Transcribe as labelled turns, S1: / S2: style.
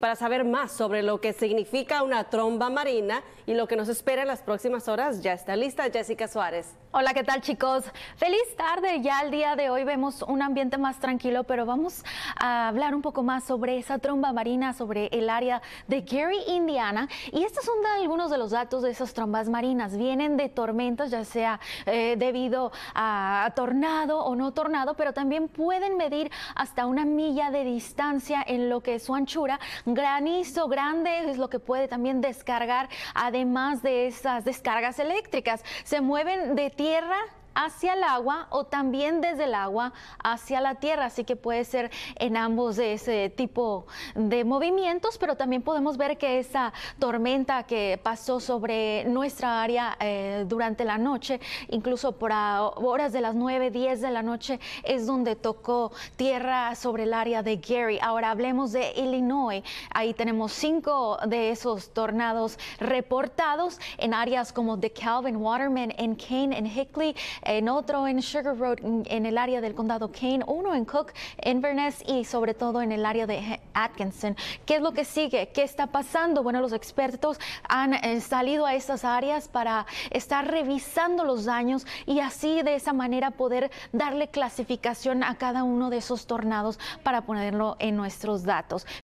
S1: para saber más sobre lo que significa una tromba marina y lo que nos espera en las próximas horas, ya está lista Jessica Suárez. Hola, ¿qué tal chicos? Feliz tarde, ya el día de hoy vemos un ambiente más tranquilo, pero vamos a hablar un poco más sobre esa tromba marina, sobre el área de Gary, Indiana. Y estos son algunos de los datos de esas trombas marinas. Vienen de tormentas, ya sea eh, debido a tornado o no tornado, pero también pueden medir hasta una milla de distancia en lo que es su anchura granizo grande es lo que puede también descargar, además de esas descargas eléctricas. Se mueven de tierra hacia el agua o también desde el agua hacia la tierra. Así que puede ser en ambos de ese tipo de movimientos, pero también podemos ver que esa tormenta que pasó sobre nuestra área eh, durante la noche, incluso por horas de las 9, 10 de la noche, es donde tocó tierra sobre el área de Gary. Ahora hablemos de Illinois. Ahí tenemos cinco de esos tornados reportados en áreas como de Calvin Waterman, en Kane, en Hickley, en otro en Sugar Road, en, el área del condado Kane, uno en Cook, Inverness y sobre todo en el área de Atkinson. ¿Qué es lo que sigue? ¿Qué está pasando? Bueno, los expertos han eh, salido a estas áreas para estar revisando los daños y así de esa manera poder darle clasificación a cada uno de esos tornados para ponerlo en nuestros datos.